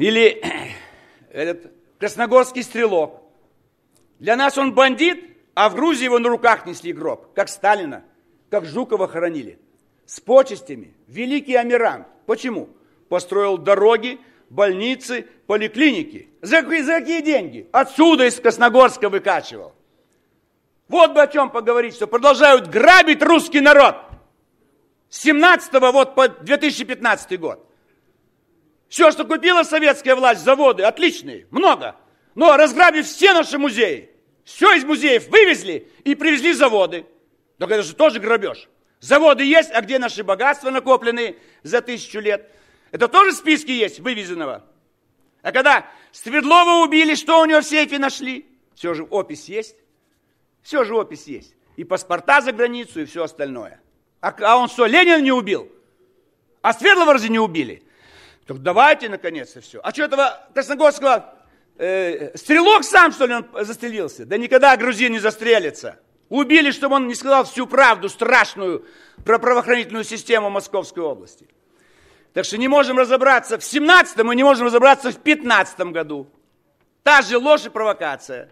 Или этот красногорский стрелок. Для нас он бандит, а в Грузии его на руках несли гроб, как Сталина, как Жукова хоронили. С почестями. Великий Амиран. Почему? Построил дороги, больницы, поликлиники. За, за какие деньги? Отсюда из Красногорска выкачивал. Вот бы о чем поговорить, что продолжают грабить русский народ. С 17 вот по 2015 год. Все, что купила советская власть, заводы отличные, много. Но разграбив все наши музеи, все из музеев вывезли и привезли заводы. Так это же тоже грабеж. Заводы есть, а где наши богатства накопленные за тысячу лет? Это тоже списки есть вывезенного. А когда Свердлова убили, что у него в сейфе нашли? Все же опись есть. Все же опись есть. И паспорта за границу, и все остальное. А, а он что, Ленина не убил? А Свердлова разве не убили? Так «Ну, давайте, наконец, и все. А что этого Красногорского э, стрелок сам, что ли, он застрелился? Да никогда грузин не застрелится. Убили, чтобы он не сказал всю правду страшную про правоохранительную систему Московской области. Так что не можем разобраться в 17-м и не можем разобраться в 15 году. Та же ложь и провокация.